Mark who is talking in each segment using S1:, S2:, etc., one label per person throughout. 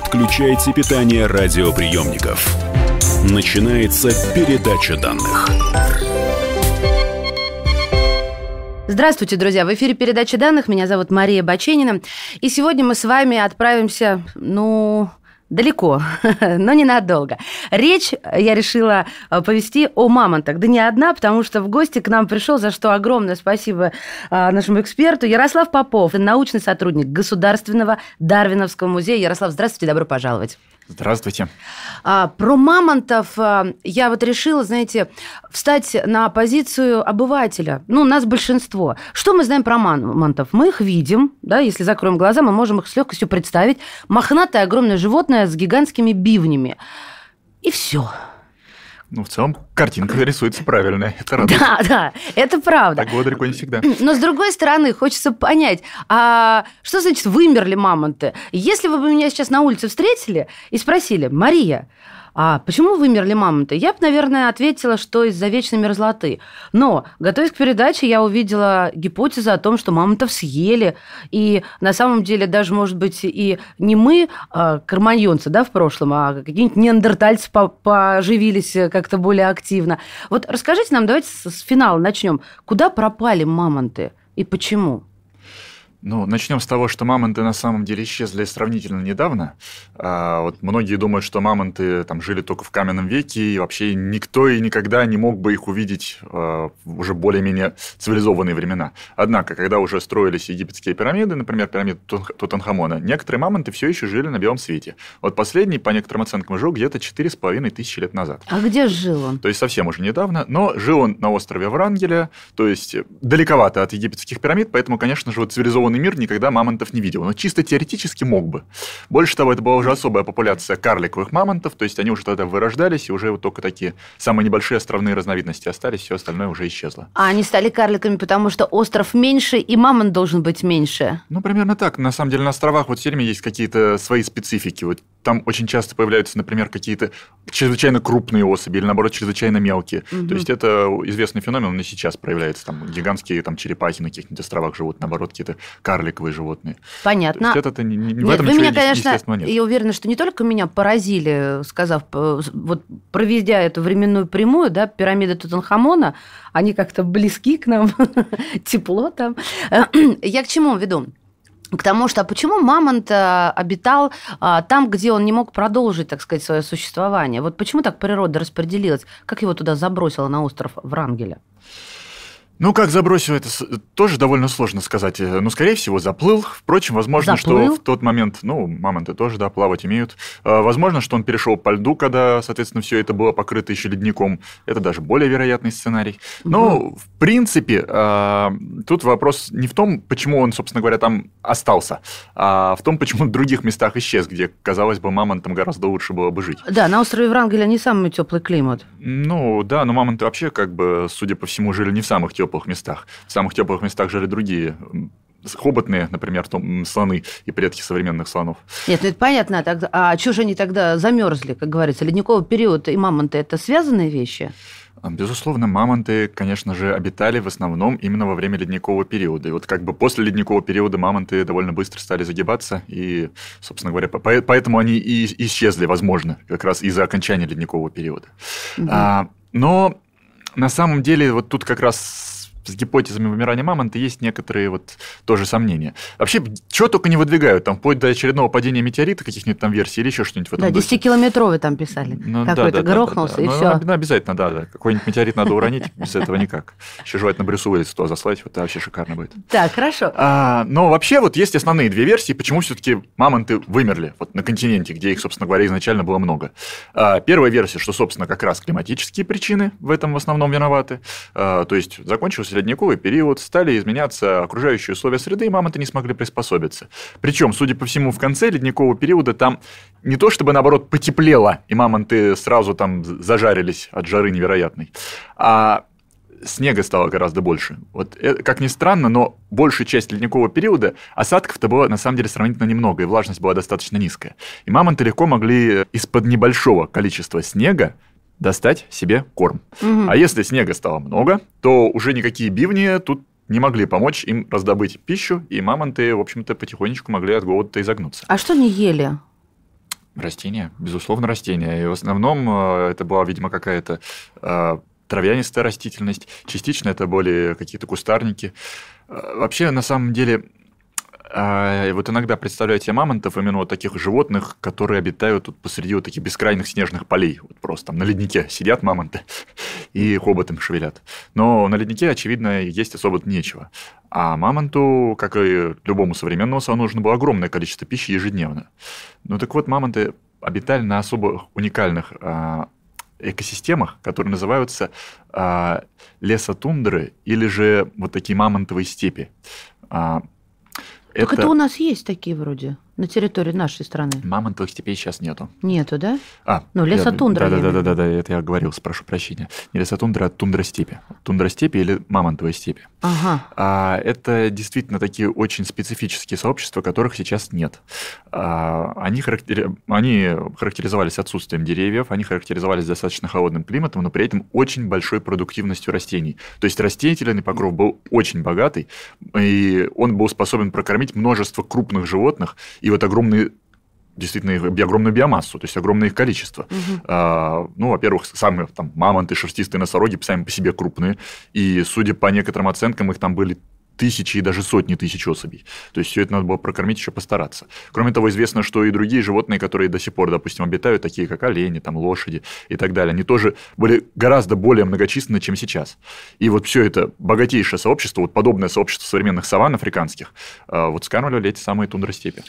S1: отключайте питание радиоприемников. Начинается передача данных. Здравствуйте, друзья! В эфире передача данных. Меня зовут Мария Баченина. И сегодня мы с вами отправимся, ну, далеко, но ненадолго. Речь э, я решила э, повести о мамонтах. Да не одна, потому что в гости к нам пришел, за что огромное спасибо э, нашему эксперту, Ярослав Попов, научный сотрудник Государственного Дарвиновского музея. Ярослав, здравствуйте, добро пожаловать. Здравствуйте. А, про мамонтов а, я вот решила, знаете, встать на позицию обывателя. Ну, нас большинство. Что мы знаем про мамонтов? Мы их видим, да, если закроем глаза, мы можем их с легкостью представить. Мохнатое огромное животное с гигантскими бивнями.
S2: И все. Ну, в целом, картинка рисуется правильная. Это радует. Да, да, это правда. Так было далеко не всегда.
S1: Но, с другой стороны, хочется понять, а что значит вымерли мамонты? Если бы вы меня сейчас на улице встретили и спросили, Мария, а почему вымерли мамонты? Я бы, наверное, ответила, что из-за вечной мерзлоты. Но, готовясь к передаче, я увидела гипотезу о том, что мамонтов съели. И на самом деле даже, может быть, и не мы, а карманьонцы, да, в прошлом, а какие-нибудь неандертальцы поживились как-то более активно. Вот расскажите нам, давайте с финала начнем. Куда пропали мамонты и почему?
S2: Ну, начнем с того, что мамонты на самом деле исчезли сравнительно недавно. А, вот многие думают, что мамонты там жили только в каменном веке, и вообще никто и никогда не мог бы их увидеть а, уже более-менее цивилизованные времена. Однако, когда уже строились египетские пирамиды, например, пирамиды Тутанхамона, некоторые мамонты все еще жили на белом свете. Вот последний, по некоторым оценкам, жил где-то 4,5 тысячи лет назад. А где жил он? То есть совсем уже недавно, но жил он на острове Врангеля, то есть далековато от египетских пирамид, поэтому, конечно же, вот цивилизованные цивилизованный мир никогда мамонтов не видел, но чисто теоретически мог бы. Больше того, это была уже особая популяция карликовых мамонтов, то есть они уже тогда вырождались, и уже вот только такие самые небольшие островные разновидности остались, все остальное уже исчезло.
S1: А они стали карликами, потому что остров меньше, и мамонт должен быть меньше?
S2: Ну, примерно так. На самом деле на островах вот в фильме есть какие-то свои специфики. Вот там очень часто появляются, например, какие-то чрезвычайно крупные особи или, наоборот, чрезвычайно мелкие. Угу. То есть это известный феномен, он и сейчас проявляется. Там гигантские там, черепахи на каких-нибудь островах живут, наоборот, какие-то карликовые животные.
S1: Понятно. То есть это не,
S2: не, в этом вы меня, конечно, нет. я
S1: уверена, что не только меня поразили, сказав, э, вот проведя эту временную прямую, да, пирамида Тутанхамона, они как-то близки к нам, тепло там. Я к чему веду? к тому, что а почему мамонт э, обитал э, там, где он не мог продолжить, так сказать, свое существование? Вот почему так природа распределилась? Как его туда забросило на остров
S2: Врангеля? Ну, как забросил, это тоже довольно сложно сказать. Э, но, ну, скорее всего, заплыл. Впрочем, возможно, заплыл? что в тот момент... Ну, мамонты тоже, да, плавать имеют. Э, возможно, что он перешел по льду, когда, соответственно, все это было покрыто еще ледником. Это даже более вероятный сценарий. Но, угу. в принципе, э, тут вопрос не в том, почему он, собственно говоря, там остался, а в том, почему в других местах исчез, где, казалось бы, мамонтам гораздо лучше было бы жить.
S1: Да, на острове Врангеля не самый теплый климат.
S2: Ну, да, но мамонты вообще, как бы, судя по всему, жили не в самых теплых теплых местах. В самых теплых местах жили другие хоботные, например, том, слоны и предки современных слонов.
S1: Нет, ну это понятно. Так, а, а чего же они тогда замерзли, как говорится? Ледниковый период и мамонты – это связанные вещи?
S2: А, безусловно, мамонты, конечно же, обитали в основном именно во время ледникового периода. И вот как бы после ледникового периода мамонты довольно быстро стали загибаться, и, собственно говоря, поэтому они и исчезли, возможно, как раз из-за окончания ледникового периода. Угу. А, но на самом деле вот тут как раз с гипотезами вымирания мамонта есть некоторые вот тоже сомнения. Вообще, чего только не выдвигают, там, вплоть до очередного падения метеорита, каких-нибудь там версий или еще что-нибудь в этом Да,
S1: 10-километровый там писали. Ну, Какой-то да, да, грохнулся, да, да, да. и ну, все.
S2: Ну, обязательно, да, да. Какой-нибудь метеорит надо уронить, без этого никак. Еще желательно Брюсу Уиллису туда заслать, вот это вообще шикарно будет.
S1: Так, хорошо.
S2: А, но вообще вот есть основные две версии, почему все-таки мамонты вымерли вот на континенте, где их, собственно говоря, изначально было много. А, первая версия, что, собственно, как раз климатические причины в этом в основном виноваты. А, то есть закончилась начался ледниковый период, стали изменяться окружающие условия среды, и мамонты не смогли приспособиться. Причем, судя по всему, в конце ледникового периода там не то чтобы, наоборот, потеплело, и мамонты сразу там зажарились от жары невероятной, а снега стало гораздо больше. Вот, э, как ни странно, но большая часть ледникового периода осадков-то было на самом деле сравнительно немного, и влажность была достаточно низкая. И мамонты легко могли из-под небольшого количества снега достать себе корм. Угу. А если снега стало много, то уже никакие бивни тут не могли помочь им раздобыть пищу, и мамонты, в общем-то, потихонечку могли от голода изогнуться.
S1: А что они ели?
S2: Растения, безусловно, растения. И в основном э, это была, видимо, какая-то э, травянистая растительность, частично это были какие-то кустарники. Э, вообще, на самом деле, а, вот иногда представляю себе мамонтов именно вот таких животных, которые обитают тут посреди вот таких бескрайних снежных полей. Вот просто там на леднике сидят мамонты и хоботом шевелят. Но на леднике, очевидно, есть особо нечего. А мамонту, как и любому современному сауну, нужно было огромное количество пищи ежедневно. Ну так вот, мамонты обитали на особо уникальных а, экосистемах, которые называются а, лесотундры или же вот такие мамонтовые степи. А, так это у нас
S1: есть такие вроде на территории нашей страны.
S2: Мамонтовых степей сейчас нету. Нету, да? А, ну, лесотундра. Да, да, да, да, да, это я говорил, прошу прощения. Не лесотундра, а тундра степи. Тундра степи или мамонтовая степи. Ага. А, это действительно такие очень специфические сообщества, которых сейчас нет. А, они, характери... они характеризовались отсутствием деревьев, они характеризовались достаточно холодным климатом, но при этом очень большой продуктивностью растений. То есть растительный покров был очень богатый, и он был способен прокормить множество крупных животных, и вот огромные действительно их, огромную биомассу, то есть огромное их количество. Угу. ну, во-первых, самые там мамонты, шерстистые носороги сами по себе крупные, и судя по некоторым оценкам, их там были тысячи и даже сотни тысяч особей. То есть все это надо было прокормить, еще постараться. Кроме того, известно, что и другие животные, которые до сих пор, допустим, обитают, такие как олени, там, лошади и так далее, они тоже были гораздо более многочисленны, чем сейчас. И вот все это богатейшее сообщество, вот подобное сообщество современных саван африканских, э, вот скармливали эти самые тундростепи.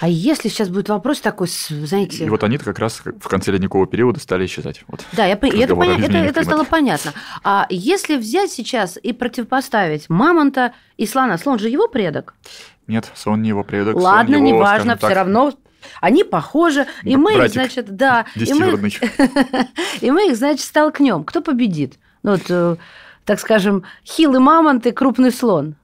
S2: А если сейчас будет вопрос такой, знаете... И вот они как раз в конце ледникового периода стали исчезать. Вот,
S1: да, я, это, поня... это, это стало понятно. А если взять сейчас и противопоставить мамонта и слон, а же его предок?
S2: Нет, слон не его предок. Ладно, его, неважно, все равно
S1: они похожи, и мы их, значит, да, и мы, их, и мы их, значит, столкнем. Кто победит? Ну, вот, э, так скажем, хилый мамонт и крупный слон.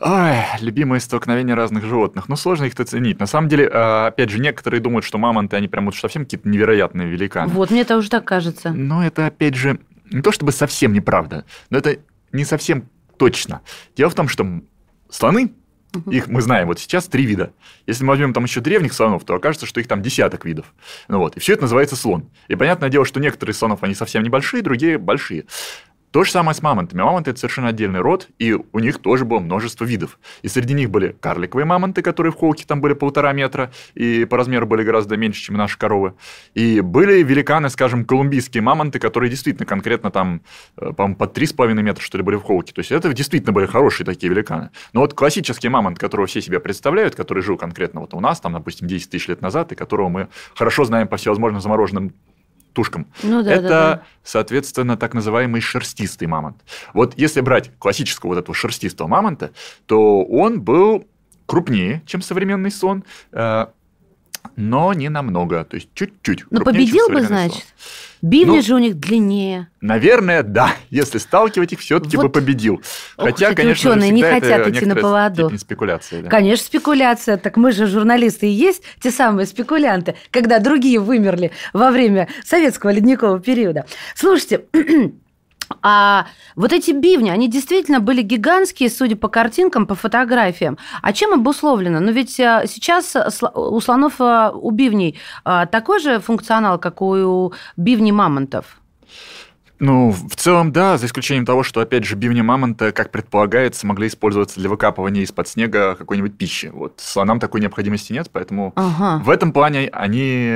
S2: Ой, любимое столкновение разных животных. Ну, сложно их-то ценить. На самом деле, а, опять же, некоторые думают, что мамонты, они прям вот совсем какие-то невероятные великаны. Вот, мне это уже так кажется. Но это, опять же, не то чтобы совсем неправда, но это не совсем точно. Дело в том, что слоны, их мы знаем вот сейчас три вида. Если мы возьмем там еще древних слонов, то окажется, что их там десяток видов. Ну вот, и все это называется слон. И понятное дело, что некоторые слонов, они совсем небольшие, другие большие. То же самое с мамонтами. Мамонты – это совершенно отдельный род, и у них тоже было множество видов. И среди них были карликовые мамонты, которые в холке там были полтора метра, и по размеру были гораздо меньше, чем наши коровы. И были великаны, скажем, колумбийские мамонты, которые действительно конкретно там, э, по-моему, по 3,5 метра, что ли, были в холке. То есть это действительно были хорошие такие великаны. Но вот классический мамонт, которого все себе представляют, который жил конкретно вот у нас, там, допустим, 10 тысяч лет назад, и которого мы хорошо знаем по всевозможным замороженным тушкам. Ну, да, это, да, да. соответственно, так называемый шерстистый мамонт. Вот если брать классического вот этого шерстистого мамонта, то он был крупнее, чем современный сон, э, но не намного, то есть чуть-чуть. Но ну, победил бы, значит.
S1: Бивни ну, же у них длиннее.
S2: Наверное, да. Если сталкивать их, все-таки вот. бы победил. Хотя, Ох, конечно, ученые не хотят идти на поводу. Спекуляция, да. Конечно,
S1: спекуляция. Так мы же журналисты и есть те самые спекулянты, когда другие вымерли во время советского ледникового периода. Слушайте, А вот эти бивни, они действительно были гигантские, судя по картинкам, по фотографиям. А чем обусловлено? Ну ведь э, сейчас э, у слонов, э, у бивней такой же функционал, как у бивней мамонтов.
S2: Ну, в целом, да, за исключением того, что, опять же, бивни мамонта, как предполагается, могли использоваться для выкапывания из-под снега какой-нибудь пищи. Вот слонам такой необходимости нет, поэтому ага. в этом плане они,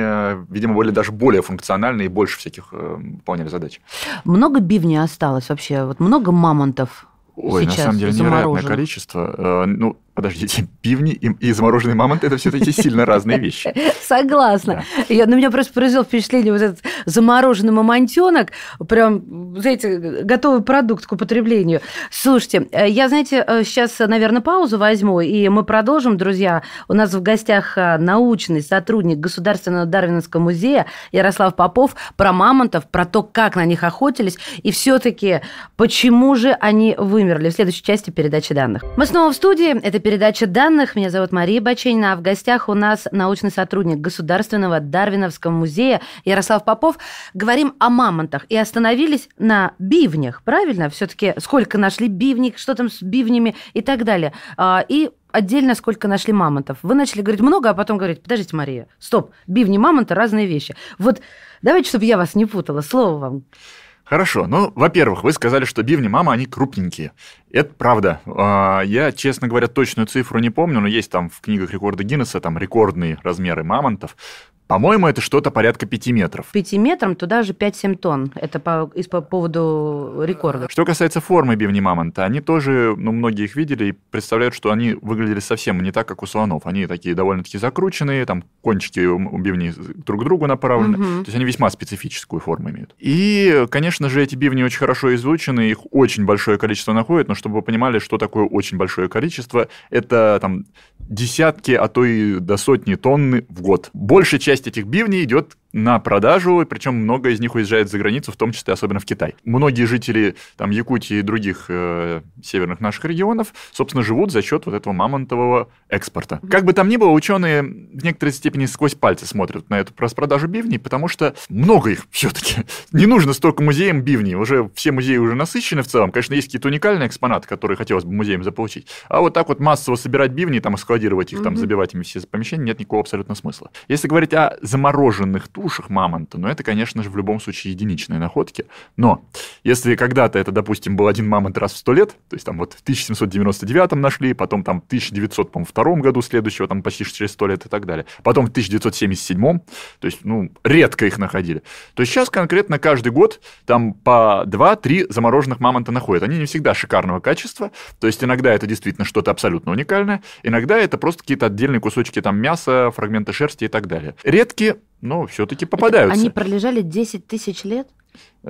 S2: видимо, были даже более функциональны и больше всяких э, выполняли задач.
S1: Много бивней осталось вообще? Вот много мамонтов Ой, сейчас на самом деле невероятное
S2: количество. Э, ну, Подождите, пивни и, замороженный мамонт – это все-таки сильно разные вещи.
S1: Согласна. Да. Я, на ну, меня просто произвел впечатление вот этот замороженный мамонтенок, прям, знаете, готовый продукт к употреблению. Слушайте, э, я, знаете, сейчас, э, наверное, паузу возьму, и мы продолжим, друзья. У нас в гостях э, научный сотрудник Государственного Дарвиновского музея Ярослав Попов про мамонтов, про то, как на них охотились, и все-таки почему же они вымерли в следующей части передачи данных. Мы снова в студии. Это передача данных. Меня зовут Мария Баченина, а в гостях у нас научный сотрудник Государственного Дарвиновского музея Ярослав Попов. Говорим о мамонтах и остановились на бивнях, правильно? все таки сколько нашли бивник, что там с бивнями и так далее. А, и отдельно, сколько нашли мамонтов. Вы начали говорить много, а потом говорить, подождите, Мария, стоп, бивни мамонта – разные вещи. Вот давайте, чтобы я вас не путала, слово вам.
S2: Хорошо. Ну, во-первых, вы сказали, что бивни мама, они крупненькие. Это правда. А, я, честно говоря, точную цифру не помню, но есть там в книгах рекорда Гиннесса там рекордные размеры мамонтов. По-моему, это что-то порядка 5 метров.
S1: 5 метром туда же 5-7 тонн. Это по, из, по поводу
S2: рекорда. Что касается формы бивни мамонта, они тоже, ну, многие их видели и представляют, что они выглядели совсем не так, как у слонов. Они такие довольно-таки закрученные, там кончики у бивней друг к другу направлены. Угу. То есть они весьма специфическую форму имеют. И, конечно же, эти бивни очень хорошо изучены, их очень большое количество находят, но чтобы вы понимали, что такое очень большое количество, это там десятки, а то и до сотни тонны в год. Большая часть этих бивней идет на продажу, причем много из них уезжает за границу, в том числе особенно в Китай. Многие жители там, Якутии и других э, северных наших регионов, собственно, живут за счет вот этого мамонтового экспорта. Mm-hmm. Как бы там ни было, ученые в некоторой степени сквозь пальцы смотрят на эту распродажу бивней, потому что много их все-таки. Не нужно столько музеям бивней, уже все музеи уже насыщены в целом. Конечно, есть какие-то уникальные экспонаты, которые хотелось бы музеям заполучить. А вот так вот массово собирать бивни, там, складировать их, mm-hmm. там, забивать ими все помещения, нет никакого абсолютно смысла. Если говорить о замороженных тут ушах мамонта, но это, конечно же, в любом случае единичные находки. Но если когда-то это, допустим, был один мамонт раз в сто лет, то есть там вот в 1799 нашли, потом там в 1902 году следующего, там почти через сто лет и так далее, потом в 1977, то есть, ну, редко их находили, то сейчас конкретно каждый год там по 2-3 замороженных мамонта находят. Они не всегда шикарного качества, то есть иногда это действительно что-то абсолютно уникальное, иногда это просто какие-то отдельные кусочки там мяса, фрагменты шерсти и так далее. Редкие но все-таки попадаются. Они
S1: пролежали 10 тысяч лет?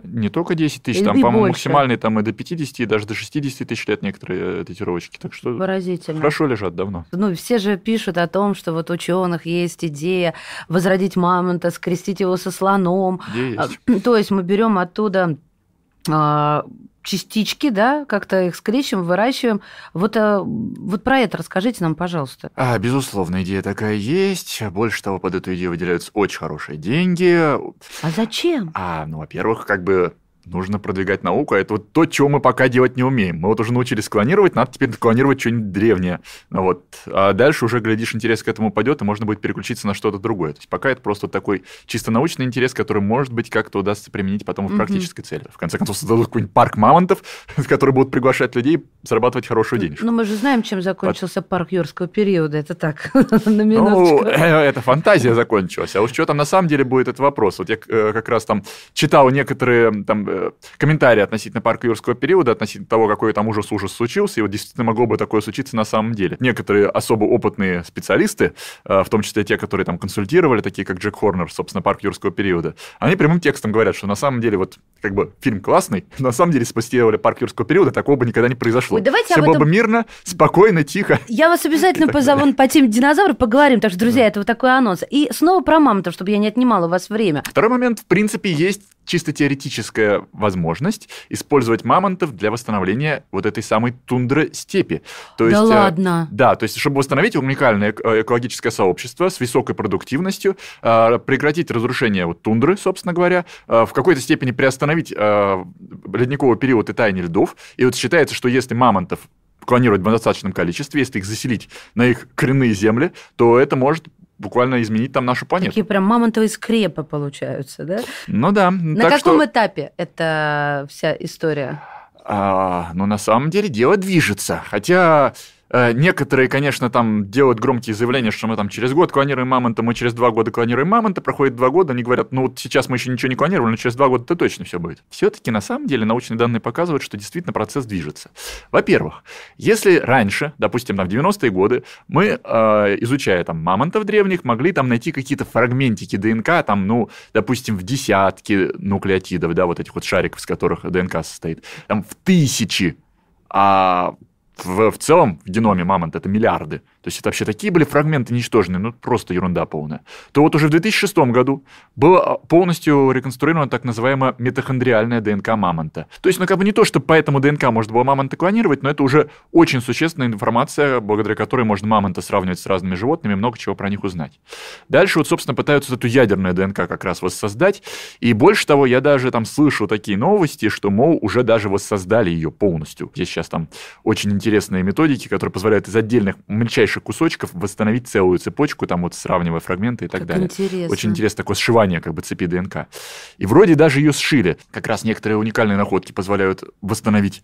S2: Не только 10 тысяч, там, по-моему, максимальный там и до 50, и даже до 60 тысяч лет некоторые э, датировочки. Так что
S1: Поразительно. хорошо лежат давно. Ну, все же пишут о том, что вот ученых есть идея возродить мамонта, скрестить его со слоном. Есть. А, то есть мы берем оттуда а, частички, да, как-то их скрещиваем, выращиваем. Вот, э, вот про это расскажите
S2: нам, пожалуйста. А, безусловно, идея такая есть. Больше того, под эту идею выделяются очень хорошие деньги. А зачем? А, ну, во-первых, как бы нужно продвигать науку. А это вот то, чего мы пока делать не умеем. Мы вот уже научились клонировать, надо теперь клонировать что-нибудь древнее. А вот. А дальше уже, глядишь, интерес к этому упадет, и можно будет переключиться на что-то другое. То есть пока это просто такой чисто научный интерес, который, может быть, как-то удастся применить потом в практической mm-hmm. цели. В конце концов, создадут какой-нибудь парк мамонтов, которые будут приглашать людей зарабатывать хорошую ну, денежку.
S1: Но ну, мы же знаем, чем закончился вот. парк юрского периода. Это так, на ну, минуточку.
S2: это фантазия закончилась. А уж что там на самом деле будет, это вопрос. Вот я э, как раз там читал некоторые там Э, комментарии относительно парка юрского периода, относительно того, какой там ужас-ужас случился, и вот действительно могло бы такое случиться на самом деле. Некоторые особо опытные специалисты, э, в том числе те, которые там консультировали, такие как Джек Хорнер, собственно, парк юрского периода, они прямым текстом говорят, что на самом деле вот как бы фильм классный, но на самом деле спасти парк юрского периода такого бы никогда не произошло. Ой, давайте Все этом... было бы мирно, спокойно, тихо.
S1: Я вас обязательно позову по теме динозавров, поговорим. Так что, друзья, да. это вот такой анонс. И снова про мамонтов, чтобы я не отнимала
S2: у вас время. Второй момент, в принципе, есть чисто теоретическая возможность использовать мамонтов для восстановления вот этой самой тундры степи. То да э, ладно? Да, то есть, чтобы восстановить уникальное э, экологическое сообщество с высокой продуктивностью, э, прекратить разрушение вот тундры, собственно говоря, в какой-то степени приостановить ледниковый период и таяние льдов. И вот считается, что если мамонтов клонировать в достаточном количестве, если их заселить на их коренные земли, то это может буквально изменить там нашу планету. Такие прям мамонтовые
S1: скрепы получаются, да?
S2: Ну да. На каком что...
S1: этапе эта вся история?
S2: А, ну, на самом деле дело движется. Хотя Э, некоторые, конечно, там делают громкие заявления, что мы там через год клонируем мамонта, мы через два года клонируем мамонта, проходит два года, они говорят, ну вот сейчас мы еще ничего не клонировали, но через два года это точно все будет. Все-таки на самом деле научные данные показывают, что действительно процесс движется. Во-первых, если раньше, допустим, там, в 90-е годы, мы, э, изучая там мамонтов древних, могли там найти какие-то фрагментики ДНК, там, ну, допустим, в десятки нуклеотидов, да, вот этих вот шариков, из которых ДНК состоит, там в тысячи, а в, в целом в геноме мамонта это миллиарды то есть это вообще такие были фрагменты ничтожные, ну просто ерунда полная, то вот уже в 2006 году было а, полностью реконструирована так называемая митохондриальная ДНК мамонта. То есть, ну как бы не то, что поэтому ДНК можно было мамонта клонировать, но это уже очень существенная информация, благодаря которой можно мамонта сравнивать с разными животными, много чего про них узнать. Дальше вот, собственно, пытаются эту ядерную ДНК как раз воссоздать, и больше того, я даже там слышу такие новости, что, мол, уже даже воссоздали ее полностью. Здесь сейчас там очень интересные методики, которые позволяют из отдельных мельчайших мельчайших кусочков восстановить целую цепочку, там вот сравнивая фрагменты и так как далее. Интересно. Очень интересно такое сшивание как бы цепи ДНК. И вроде даже ее сшили. Как раз некоторые уникальные находки позволяют восстановить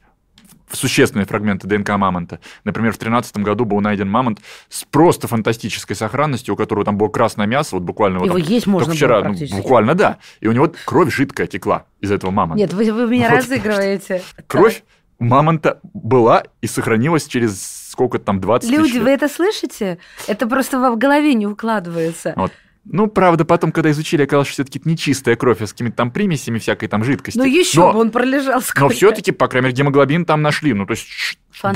S2: существенные фрагменты ДНК мамонта. Например, в 2013 году был найден мамонт с просто фантастической сохранностью, у которого там было красное мясо, вот буквально... Его вот там, есть можно вчера, ну, буквально, да. И у него кровь жидкая текла из этого мамонта.
S1: Нет, вы, вы меня вот, разыгрываете.
S2: Кровь мамонта была и сохранилась через сколько там, 20 Люди, тысяч вы это
S1: слышите? Это просто в голове не укладывается.
S2: Вот. Ну, правда, потом, когда изучили, оказалось, что все-таки это нечистая кровь, а с какими-то там примесями всякой там жидкости. Ну, еще но, бы он
S1: пролежал сколько. Но все-таки,
S2: по крайней мере, гемоглобин там нашли. Ну, то есть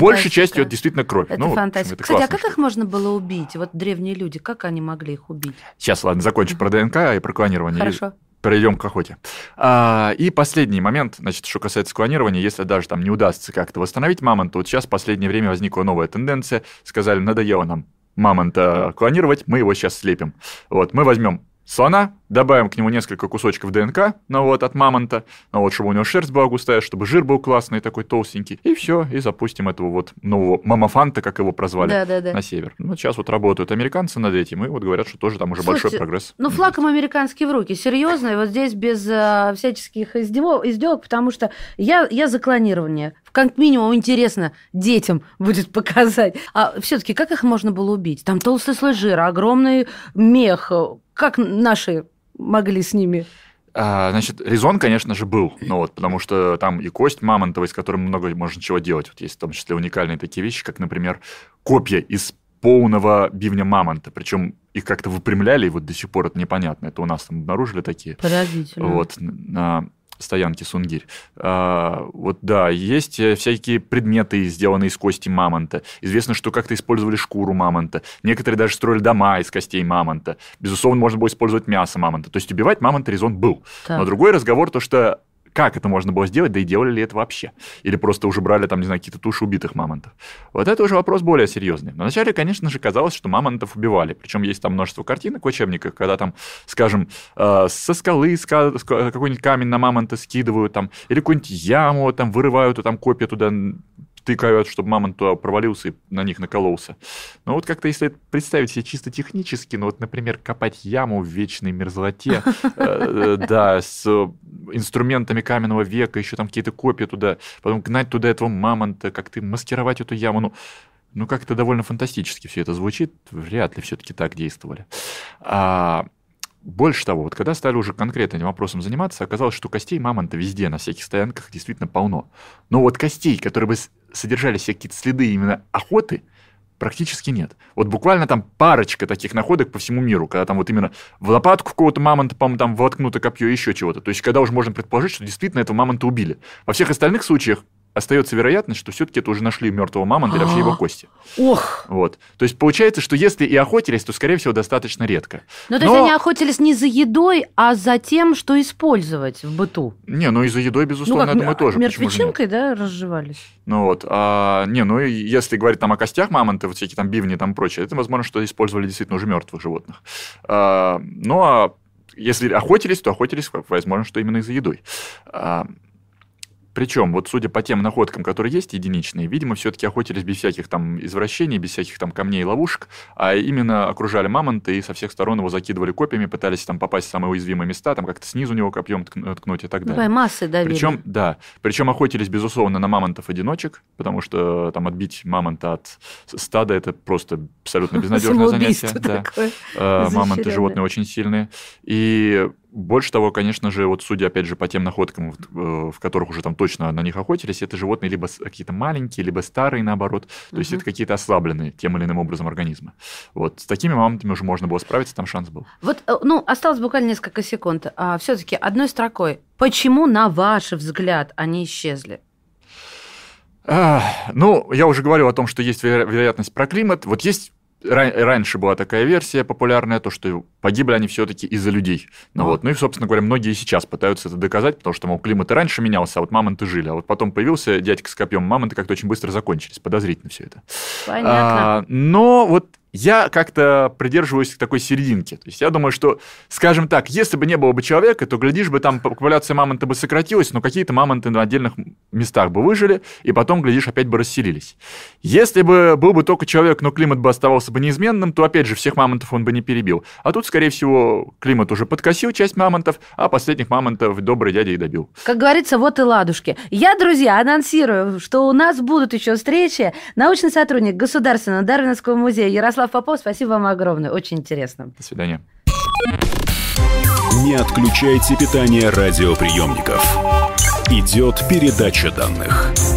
S1: большей частью
S2: это действительно кровь. Это ну, фантастика. Вот, Кстати, а как
S1: что-то. их можно было убить? Вот древние люди, как они могли их убить?
S2: Сейчас, ладно, закончу про ДНК и про клонирование. Хорошо перейдем к охоте. А, и последний момент, значит, что касается клонирования, если даже там не удастся как-то восстановить мамонта, вот сейчас в последнее время возникла новая тенденция, сказали, надоело нам мамонта клонировать, мы его сейчас слепим. Вот, мы возьмем слона, добавим к нему несколько кусочков ДНК, ну вот, от мамонта, ну вот, чтобы у него шерсть была густая, чтобы жир был классный, такой толстенький, и все, и запустим этого вот нового мамофанта, как его прозвали, да, да, да. на север. Ну, сейчас вот работают американцы над этим, и вот говорят, что тоже там уже Слушайте, большой прогресс. Ну,
S1: флагом американский в руки, серьезно, вот здесь без э, всяческих издевок, потому что я, я за клонирование, как минимум интересно детям будет показать. А все-таки как их можно было убить? Там толстый слой жира, огромный мех. Как наши могли с ними?
S2: А, значит, резон, конечно же, был. Ну вот, потому что там и кость мамонтовой, с которым много можно чего делать. Вот есть в том числе уникальные такие вещи, как, например, копья из полного бивня мамонта. Причем их как-то выпрямляли, и вот до сих пор это непонятно. Это у нас там обнаружили такие. Поразительно. Вот стоянки Сунгирь. А, вот да, есть э, всякие предметы, сделанные из кости мамонта. Известно, что как-то использовали шкуру мамонта. Некоторые даже строили дома из костей мамонта. Безусловно, можно было использовать мясо мамонта. То есть убивать мамонта резон был. Так. Но другой разговор то, что как это можно было сделать, да и делали ли это вообще. Или просто уже брали там, не знаю, какие-то туши убитых мамонтов. Вот это уже вопрос более серьезный. Вначале, конечно же, казалось, что мамонтов убивали. Причем есть там множество картинок в учебниках, когда там, скажем, э, со скалы ска какой-нибудь камень на мамонта скидывают, там, или какую-нибудь яму там вырывают, и там копья туда втыкают, чтобы мамонт туда провалился и на них накололся. Но вот как-то если представить себе чисто технически, ну вот, например, копать яму в вечной мерзлоте, э, э, да, с инструментами каменного века, еще там какие-то копии туда, потом гнать туда этого мамонта, как-то маскировать эту яму, ну, ну, как-то довольно фантастически все это звучит. Вряд ли все-таки так действовали. А, больше того, вот когда стали уже конкретно этим вопросом заниматься, оказалось, что костей мамонта везде, на всяких стоянках, действительно полно. Но вот костей, которые бы содержались какие-то следы именно охоты, практически нет. Вот буквально там парочка таких находок по всему миру, когда там вот именно в лопатку какого-то мамонта, по-моему, там воткнуто копье, еще чего-то. То есть, когда уже можно предположить, что действительно этого мамонта убили. Во всех остальных случаях остается вероятность, что все-таки это уже нашли мертвого мамонта или вообще его а. кости. Ох! Вот. То есть получается, что если и охотились, то, скорее всего, достаточно редко.
S1: Но ну, то есть они охотились не за едой, а за тем, что использовать в быту.
S2: Не, ну и за едой, безусловно, это ну, мы тоже. Мертвечинкой,
S1: да, разжевались?
S2: Ну вот. А, не, ну если говорить там о костях мамонта, вот всякие там бивни там прочее, это, возможно, что использовали действительно уже мертвых животных. А, ну, а если охотились, то охотились, возможно, что именно и за едой. Причем, вот судя по тем находкам, которые есть, единичные, видимо, все-таки охотились без всяких там извращений, без всяких там камней и ловушек, а именно окружали мамонта и со всех сторон его закидывали копьями, пытались там попасть в самые уязвимые места, там как-то снизу него копьем э, ткнуть и так далее. Давай, массы давили. Причем, да, причем охотились, безусловно, на мамонтов-одиночек, потому что там отбить мамонта от стада – это просто абсолютно безнадежное занятие. Да. Э, мамонты животные очень сильные. И больше того, конечно же, вот судя, опять же, по тем находкам, в, э, в которых уже там точно на них охотились, это животные либо какие-то маленькие, либо старые, наоборот. То uh есть это какие-то ослабленные тем или иным образом организмы. Вот с такими мамонтами уже можно было справиться, там шанс был.
S1: Вот, э, ну, осталось буквально несколько секунд. А, все-таки одной строкой. Почему, на ваш взгляд, они исчезли?
S2: А, ну, я уже говорил о том, что есть веро- вероятность про климат. Вот есть раньше была такая версия популярная, то, что погибли они все-таки из-за людей. Ну, вот. ну и, собственно говоря, многие сейчас пытаются это доказать, потому что, мол, климат и раньше менялся, а вот мамонты жили. А вот потом появился дядька с копьем, мамонты как-то очень быстро закончились. Подозрительно все это. Понятно. А, но вот я как-то придерживаюсь такой серединки. То есть я думаю, что, скажем так, если бы не было бы человека, то, глядишь бы, там популяция мамонта бы сократилась, но какие-то мамонты на отдельных местах бы выжили, и потом, глядишь, опять бы расселились. Если бы был бы только человек, но климат бы оставался бы неизменным, то, опять же, всех мамонтов он бы не перебил. А тут, скорее всего, климат уже подкосил часть мамонтов, а последних мамонтов добрый дядя и добил.
S1: Как говорится, вот и ладушки. Я, друзья, анонсирую, что у нас будут еще встречи. Научный сотрудник Государственного Дарвиновского музея Ярослав Вячеслав Попов, спасибо вам огромное. Очень интересно. До
S2: свидания. Не отключайте питание радиоприемников. Идет передача
S1: данных.